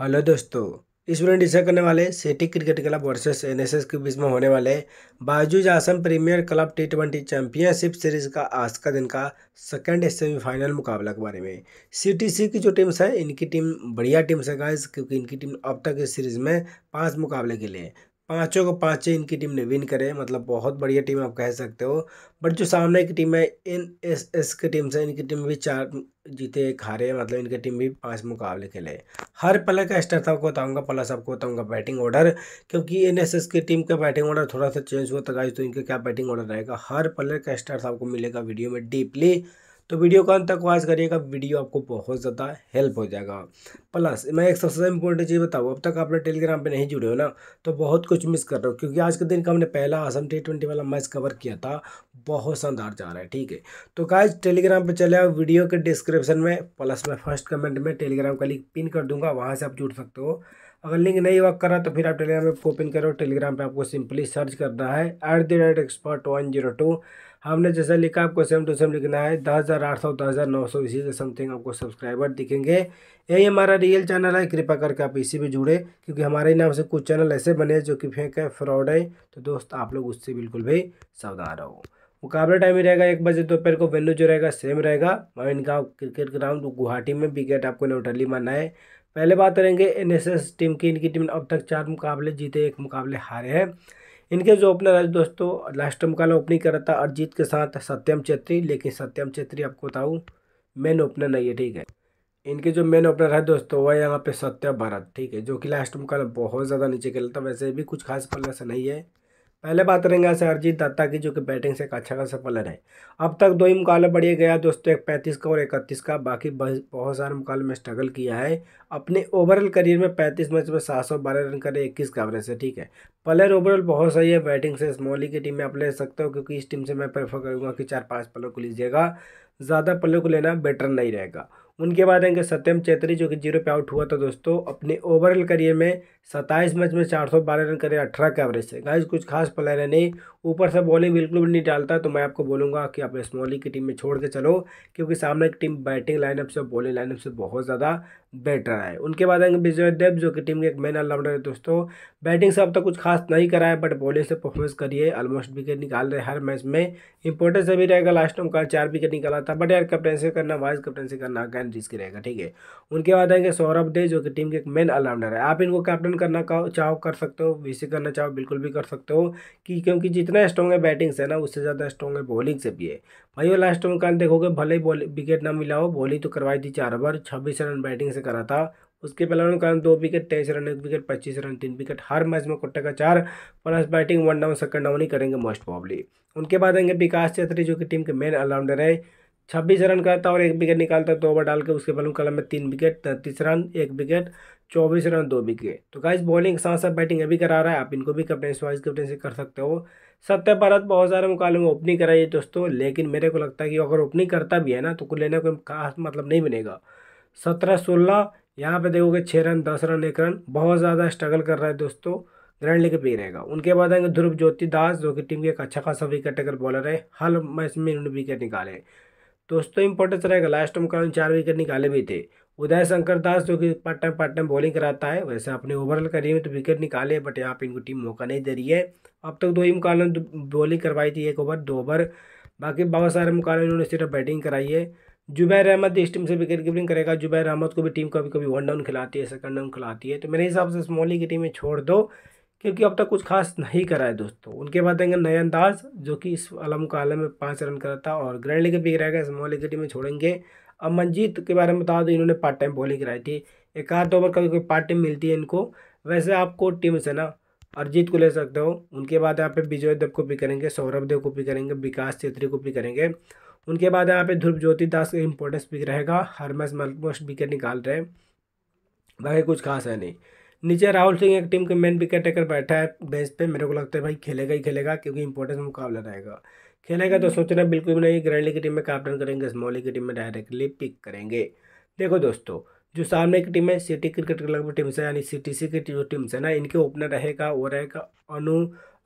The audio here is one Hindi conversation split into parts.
हेलो दोस्तों इस वीडियो डिस्कस करने वाले city cricket club versus NSS के बीच में होने वाले बाजूज Assam premier club T twenty championship series का आज का दिन का सेकेंड सेमीफाइनल मुकाबला के बारे में सीटीसी की जो टीम्स है इनकी टीम बढ़िया टीम्स है गाइस क्योंकि इनकी टीम अब तक इस सीरीज में पाँच मुकाबले के लिए पाँचों को पाँचें इनकी टीम ने विन करे मतलब बहुत बढ़िया टीम आप कह सकते हो बट जो सामने की टीम है एन एस एस की टीम से इनकी टीम भी चार जीते हारे मतलब इनकी टीम भी पांच मुकाबले खेले हर पलर का स्टार था को बताऊंगा प्लस आपको बताऊंगा बैटिंग ऑर्डर क्योंकि एन की टीम का बैटिंग ऑर्डर थोड़ा सा चेंज हुआ था गाइस तो इनका क्या बैटिंग ऑर्डर रहेगा हर प्लेयर का स्टार था आपको मिलेगा वीडियो में डीपली तो वीडियो का अंत तक वॉच करिएगा वीडियो आपको बहुत ज़्यादा हेल्प हो जाएगा प्लस मैं एक सबसे इंपॉर्टेंट चीज़ बताऊँ अब तक आपने टेलीग्राम पर नहीं जुड़े हो ना तो बहुत कुछ मिस कर रहे हो क्योंकि आज के दिन का हमने पहला असम टी ट्वेंटी वाला मैच कवर किया था बहुत शानदार जा रहा है ठीक है तो गाइज टेलीग्राम पर चले आओ वीडियो के डिस्क्रिप्शन में प्लस मैं फर्स्ट कमेंट में टेलीग्राम का लिंक पिन कर दूंगा वहाँ से आप जुड़ सकते हो अगर लिंक नहीं वर्क कर रहा तो फिर आप टेलीग्राम पर ओपन करो टेलीग्राम पे आपको सिंपली सर्च करना है at the rate expert one zero two हमने जैसा लिखा आपको सेम टू सेम लिखना है दस हज़ार आठ सौ दस हज़ार नौ सौ इसी के समथिंग आपको सब्सक्राइबर दिखेंगे यही हमारा रियल चैनल है कृपा करके आप इसी भी जुड़े क्योंकि हमारे नाम से कुछ चैनल ऐसे बने जो कि फेंक है फ्रॉड है तो दोस्त आप लोग उससे बिल्कुल भी सावधान रहो मुकाबला टाइम ही रहेगा एक बजे दोपहर को वेन्यू जो रहेगा सेम रहेगा मैं इनका क्रिकेट ग्राउंड गुवाहाटी में विकेट आपको नोटली मानना है पहले बात करेंगे एनएसएस टीम की इनकी टीम अब तक चार मुकाबले जीते एक मुकाबले हारे हैं इनके जो ओपनर है दोस्तों लास्ट टाइम का ओपनिंग करा था अरिजीत के साथ सत्यम छेत्री लेकिन सत्यम छेत्री आपको बताऊँ मेन ओपनर नहीं है ठीक है इनके जो मेन ओपनर है दोस्तों वह यहाँ पे सत्य भारत ठीक है जो कि लास्ट टाइम का बहुत ज़्यादा नीचे खेला था वैसे भी कुछ खास से नहीं है पहले बात करेंगे ऐसे अरजीत दत्ता की जो कि बैटिंग से एक अच्छा खासा पलर है अब तक दो ही मुकाबला बढ़िया गया दोस्तों एक पैंतीस का और इकतीस का बाकी बहुत सारे मुकाबले में स्ट्रगल किया है अपने ओवरऑल करियर में पैंतीस मैच में सात सौ बारह रन करे इक्कीस का एवरेज है ठीक है प्लेयर ओवरऑल बहुत सही है बैटिंग से स्मॉली की टीम में आप ले सकते हो क्योंकि इस टीम से मैं प्रेफर करूँगा कि चार पाँच प्लेयर को लीजिएगा ज़्यादा प्लेयर को लेना बेटर नहीं रहेगा उनके बाद आएंगे सत्यम चैत्री जो कि जीरो पे आउट हुआ था दोस्तों अपने ओवरऑल करियर में सत्ताईस मैच में चार सौ बारह रन करे अठारह के एवरेज से गाइस कुछ खास प्लेयर है नहीं ऊपर से बॉलिंग बिल्कुल भी नहीं डालता तो मैं आपको बोलूँगा कि आप स्मॉली की टीम में छोड़ के चलो क्योंकि सामने की टीम बैटिंग लाइनअप से और बॉलिंग लाइनअप से बहुत ज़्यादा बेटर है उनके बाद आएंगे विजय देव जो कि टीम के एक मेन ऑलराउंडर है दोस्तों बैटिंग से अब तक तो कुछ खास नहीं करा है बट बॉलिंग से परफॉर्मेंस करिए ऑलमोस्ट विकेट निकाल रहे हर मैच में इंपॉर्टेंस अभी रहेगा लास्ट टाइम का चार विकेट निकाला था बट यार कैप्टनसी करना वाइस कैप्टनसी करना अगैन रिस्क रहेगा ठीक है उनके बाद आएंगे सौरभ दे जो कि टीम के एक मेन ऑलराउंडर है आप इनको कैप्टन करना चाहो कर सकते हो विसे करना चाहो बिल्कुल भी कर सकते हो कि क्योंकि जितना जितना स्ट्रॉन्ग है बैटिंग से ना उससे ज़्यादा स्ट्रॉन्ग है बॉलिंग से भी है भाई वो लास्ट कल देखोगे भले ही विकेट ना मिला हो बॉलिंग तो करवाई थी चार ओवर छब्बीस रन बैटिंग से करा था उसके पहले रमकांत दो विकेट तेईस रन एक विकेट पच्चीस रन तीन विकेट हर मैच में कोट्टे का चार plus batting one down second down ही करेंगे मोस्ट प्रॉब्ली उनके बाद आएंगे विकास छेत्री जो कि टीम के मेन ऑलराउंडर है छब्बीस रन करता और एक विकेट निकालता दो ओवर डाल के उसके पहले कलम में तीन विकेट तैंतीस रन एक विकेट चौबीस रन दो विकेट तो गाइज बॉलिंग के साथ साथ बैटिंग अभी करा रहा है आप इनको भी कैप्टन वाइस से कर सकते हो सत्य भारत बहुत सारे मुकाबले में ओपनिंग कराई है दोस्तों लेकिन मेरे को लगता है कि अगर ओपनिंग करता भी है ना तो कुल लेने कोई खास मतलब नहीं बनेगा सत्रह सोलह यहाँ पे देखोगे छः रन दस रन एक रन बहुत ज़्यादा स्ट्रगल कर रहा है दोस्तों ग्रैंड लेके पे रहेगा उनके बाद आएंगे ध्रुव ज्योति दास जो कि टीम के एक अच्छा खासा विकेट टेकर बॉलर है हर मैच में इन्होंने विकेट निकाले दोस्तों इंपॉर्टेंस रहेगा लास्ट में कारण चार विकेट निकाले भी थे उदय शंकर दास जो कि part time part time bowling कराता है वैसे अपने ओवरऑल करिए में तो विकेट निकाले बट यहाँ पे इनको टीम मौका नहीं दे रही है अब तक दो ही मुकाबले बॉलिंग करवाई थी एक ओवर दो ओवर बाकी बहुत सारे मुकाबले इन्होंने सिर्फ बैटिंग कराई है जुबैर अहमद इस टीम से विकेट कीपिंग करेगा जुबैर अहमद को भी टीम कभी कभी वन डाउन खिलाती है सेकंड डाउन खिलाती है तो मेरे हिसाब से स्मॉली की टीम में छोड़ दो क्योंकि अब तक कुछ खास नहीं करा है दोस्तों उनके बाद आएंगे नयन दास जो कि इस अलम मुकाबले में पाँच रन करा था और ग्रैंड लीग भी गिराएगा स्मॉल लीग में छोड़ेंगे अब मंजीत के बारे में बता दो इन्होंने पार्ट टाइम बॉलिंग कराई थी एक आध ओवर कभी कोई पार्ट टाइम मिलती है इनको वैसे आपको टीम से ना अरजीत को ले सकते हो उनके बाद यहाँ पे विजय देव को भी करेंगे सौरभ देव को भी करेंगे विकास छेत्री को भी करेंगे उनके बाद यहाँ पे ध्रुव ज्योति दास का इंपॉर्टेंस भी रहेगा हरमस मलमोस्ट विकेट निकाल रहे हैं बाकी कुछ खास है नहीं नीचे राहुल सिंह एक टीम के मेन विकेट टेकर बैठा है बेंच पे मेरे को लगता है भाई खेलेगा ही खेलेगा क्योंकि इंपॉर्टेंस मुकाबला रहेगा खेलेगा तो हम्म। सोचना बिल्कुल भी नहीं ग्रैंडली की टीम में कैप्टन करेंगे स्मॉली की टीम में डायरेक्टली पिक करेंगे देखो दोस्तों जो सामने की टीम है सिटी क्रिकेट क्लब की टीम से यानी सी टी सी की जो टीम से ना इनके ओपनर रहेगा वो रहेगा अनु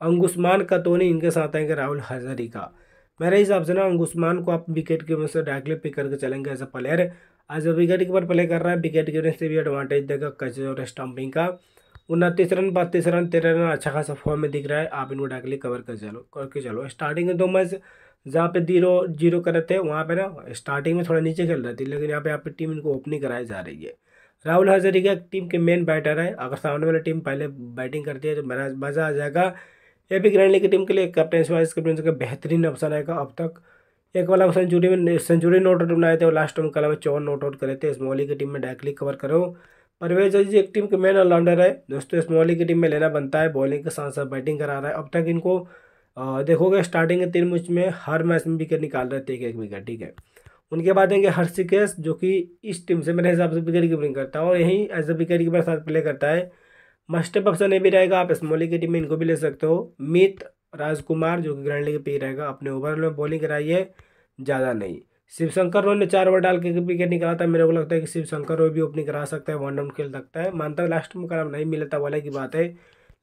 अंगुस्मान का तो नहीं इनके साथ आएंगे राहुल हजारी का मेरे हिसाब से ना अंगुस्मान को आप विकेट के से डायरेक्टली पिक करके चलेंगे एज अ प्लेयर आज वो विकेट कीपर प्ले कर रहा है विकेट कीपर से भी एडवांटेज देगा कैसे और स्टम्पिंग का उनतीस रन बत्तीस रन तेरह रन अच्छा खासा फॉर्म में दिख रहा है आप इनको डायरेक्टली कवर कर चलो करके चलो स्टार्टिंग में दो मैच जहाँ पे जीरो जीरो कर रहे थे वहाँ पे ना स्टार्टिंग में थोड़ा नीचे खेल रहे थी लेकिन यहाँ पे आपकी टीम इनको ओपनिंग कराई जा रही है राहुल हजरीका टीम के मेन बैटर है अगर सामने वाली टीम पहले बैटिंग करती है तो मजा आ जाएगा ये भी ग्रैंड लीग की टीम के लिए कैप्टन वाइस कैप्टन का बेहतरीन ऑप्शन आएगा अब तक एक वाला सेंचुरी में सेंचुरी नॉट आउट बनाए थे और लास्ट टाइम कल हमें चौवन नॉट आउट करे थे स्मॉली की टीम में डायरेक्टली कवर करो परवेज अजीज एक टीम के मेन ऑलराउंडर है दोस्तों स्मॉली की टीम में लेना बनता है बॉलिंग के साथ साथ बैटिंग करा रहा है अब तक इनको देखोगे स्टार्टिंग के तीन मैच में हर मैच में विकेट निकाल रहे थे एक एक विकेट ठीक है उनके बाद आएंगे हर्षिकेश जो कि इस टीम से मेरे हिसाब से विकेट कीपिंग करता है और यहीं एज अ विकेट कीपर साथ प्ले करता है मस्टअप ऑप्शन ये भी रहेगा आप स्मॉली की टीम में इनको भी ले सकते हो मित राजकुमार जो कि ग्रैंड लीग पे रहेगा अपने ओवर में बॉलिंग कराई है ज़्यादा नहीं शिवशंकर रॉय ने चार ओवर डाल के विकेट निकाला था मेरे को लगता है कि शिवशंकर रॉय भी ओपनिंग करा सकता है वन डाउन खेल सकता है मानता हूँ लास्ट में नहीं मिला था वाले की बात है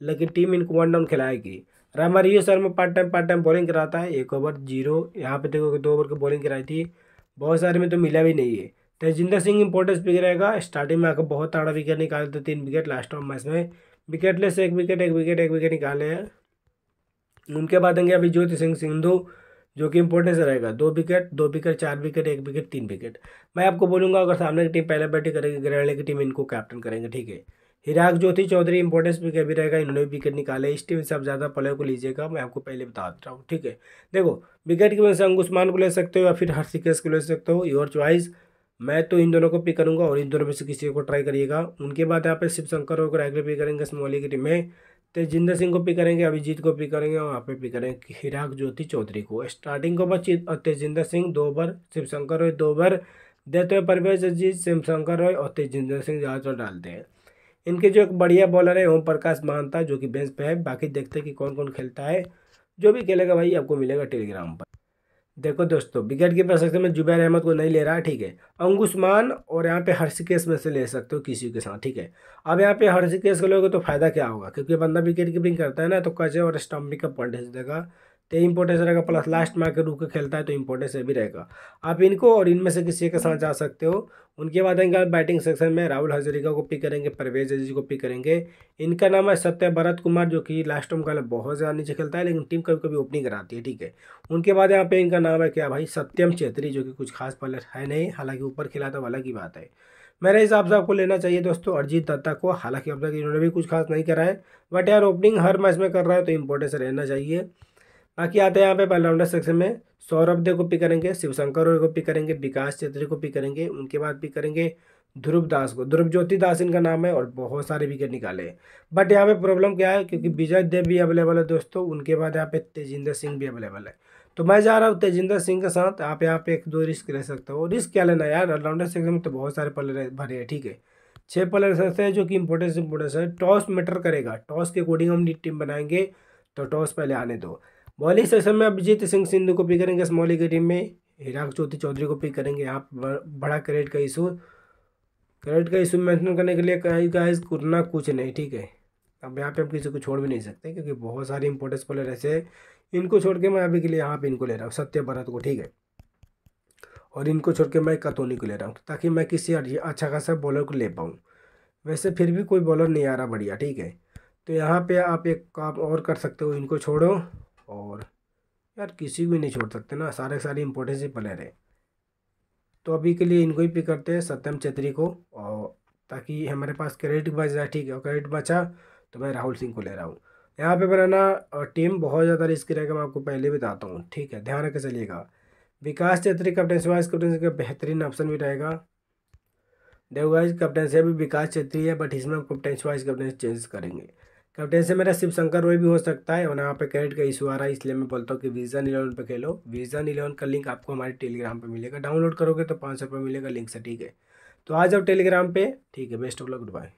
लेकिन टीम इनको वन डाउन खिलाएगी Romario Sharma part time part time bowling कराता है एक ओवर जीरो यहाँ पे देखो दो ओवर की बॉलिंग कराई थी बहुत सारे में तो मिला भी नहीं है तेजिंदर सिंह इंपॉर्टेंस भी रहेगा स्टार्टिंग में आकर बहुत ताड़ा विकेट निकाले थे तीन विकेट लास्ट ऑफ मैच में विकेट ले से एक विकेट एक विकेट एक विकेट निकाले हैं उनके बाद आएंगे अभी ज्योति सिंह सिंधु जो कि इम्पोर्टेंस रहेगा दो विकेट दो विकेट चार विकेट एक विकेट तीन विकेट मैं आपको बोलूँगा अगर सामने की टीम पहले बैटिंग करेगी ग्रहण की टीम इनको कैप्टन करेंगे ठीक है हिराग ज्योति चौधरी इंपोर्टेंस भी कभी रहेगा इन्होंने भी विकेट निकाले इस टीम से आप ज़्यादा प्लेयर को लीजिएगा मैं आपको पहले बता रहा हूँ ठीक है देखो विकेट की वजह से अंगुस्मान को ले सकते हो या फिर हर्षिकेश को ले सकते हो योर चॉइस मैं तो इन दोनों को पिक करूंगा और इन दोनों में से किसी को ट्राई करिएगा उनके बाद यहाँ पे शिव शंकर होकर आग्रह पिक करेंगे स्मॉली की टीम में तेजिंदर तो सिंह को पिक करेंगे अभिजीत को पिक करेंगे और वहाँ पे पिक करेंगे हिराक ज्योति चौधरी को स्टार्टिंग को बस तेजिंदर सिंह दो ओवर शिवशंकर रॉय दो ओवर देते हुए परवेज अजीत शिवशंकर रॉय और तेजिंदर सिंह ज़्यादातर डालते हैं इनके जो एक बढ़िया बॉलर है ओम प्रकाश महानता जो कि बेंच पे है बाकी देखते हैं कि कौन कौन खेलता है जो भी खेलेगा भाई आपको मिलेगा टेलीग्राम पर देखो दोस्तों विकेट कीपर सेक्शन में जुबैर अहमद को नहीं ले रहा है ठीक है अंगुस्मान और यहाँ पे हर्षिकेश में से ले सकते हो किसी के साथ ठीक है अब यहाँ पे हर्षिकेश को लोगे तो फायदा क्या होगा क्योंकि बंदा विकेट कीपिंग करता है ना तो कचे और स्टम्पिंग का पॉइंट देगा तो इंपॉर्टेंस रहेगा प्लस लास्ट मार्क आकर रुक के खेलता है तो ये भी रहेगा आप इनको और इनमें से किसी के साथ जा सकते हो उनके बाद आएंगे बैटिंग सेक्शन में राहुल हजरीका को पिक करेंगे परवेज अजीज को पिक करेंगे इनका नाम है सत्य भरत कुमार जो कि लास्ट टाइम का बहुत ज़्यादा नीचे खेलता है लेकिन टीम कभी कभी ओपनिंग कराती है ठीक है उनके बाद यहाँ पे इनका नाम है क्या भाई सत्यम चेत्री जो कि कुछ खास पलर है नहीं हालांकि ऊपर खिला तो अलग ही बात है मेरे हिसाब से आपको लेना चाहिए दोस्तों अरिजीत दत्ता को हालांकि अब तक इन्होंने भी कुछ खास नहीं करा है बट यार ओपनिंग हर मैच में कर रहा है तो इम्पोर्टेंस रहना चाहिए बाकी आते हैं यहाँ पे ऑलराउंडर सेक्शन में सौरभ देव को पिक करेंगे शिवशंकर को पिक करेंगे विकास चौधरी को पिक करेंगे उनके बाद पिक करेंगे ध्रुव दास को ध्रुव ज्योति दास इनका नाम है और बहुत सारे विकेट निकाले बट यहाँ पे प्रॉब्लम क्या है क्योंकि विजय देव भी अवेलेबल है दोस्तों उनके बाद यहाँ पे तेजिंदर सिंह भी अवेलेबल है तो मैं जा रहा हूँ तेजिंदर सिंह के साथ आप यहाँ पे एक दो रिस्क ले सकते हो रिस्क क्या लेना यार ऑलराउंडर सेक्शन में तो बहुत सारे प्लेयर भरे हैं ठीक है छः प्लेयर ऐसे हैं जो कि इंपॉर्टेंस इंपॉर्टेंस है टॉस मैटर करेगा टॉस के अकॉर्डिंग हम टीम बनाएंगे तो टॉस पहले आने दो बॉलिंग सेक्शन में अभिजीत सिंह सिंधु को पिक करेंगे स्मॉली की टीम में हिराग ज्योति चौधरी को पिक करेंगे यहाँ बड़ा क्रेडिट का इशू क्रेडिट का इशू मेंशन करने के लिए गाइस करना कुछ नहीं ठीक है अब यहाँ पे हम किसी को छोड़ भी नहीं सकते क्योंकि बहुत सारे इंपॉर्टेंस प्लेयर ऐसे इनको छोड़ के मैं अभी के लिए यहाँ पे इनको ले रहा हूँ सत्य भारत को ठीक है और इनको छोड़ के मैं कतोनी को ले रहा हूँ ताकि मैं किसी अच्छा खासा बॉलर को ले पाऊँ वैसे फिर भी कोई बॉलर नहीं आ रहा बढ़िया ठीक है तो यहाँ पे आप एक काम और कर सकते हो इनको छोड़ो और यार किसी को भी नहीं छोड़ सकते ना सारे सारे इम्पोर्टेंस ही प्लेयर है तो अभी के लिए इनको ही पिक करते हैं सत्यम छेत्री को और ताकि हमारे पास क्रेडिट बच जाए ठीक है और क्रेडिट बचा तो मैं राहुल सिंह को ले रहा हूँ यहाँ पे बनाना टीम बहुत ज़्यादा रिस्क रहेगा मैं आपको पहले बताता हूँ ठीक है ध्यान रखे चलिएगा Vikas Chhetri captaincy vice captaincy का बेहतरीन ऑप्शन भी रहेगा देवगाइज कैप्टनसी अभी विकास छेत्री है बट इसमें हम कैप्टनसी वाइस कैप्टनसी चेंज करेंगे कैप्टन से मेरा शिव शंकर रॉय भी हो सकता है और यहाँ पे क्रेडिट का इशू आ रहा है इसलिए मैं बोलता हूँ कि वीज़न इलेवन पे खेलो वीज़न इलेवन का लिंक आपको हमारे टेलीग्राम पे मिलेगा डाउनलोड करोगे तो पाँच सौ रुपये मिलेगा लिंक से ठीक है तो आ जाओ टेलीग्राम पे ठीक है best of luck good bye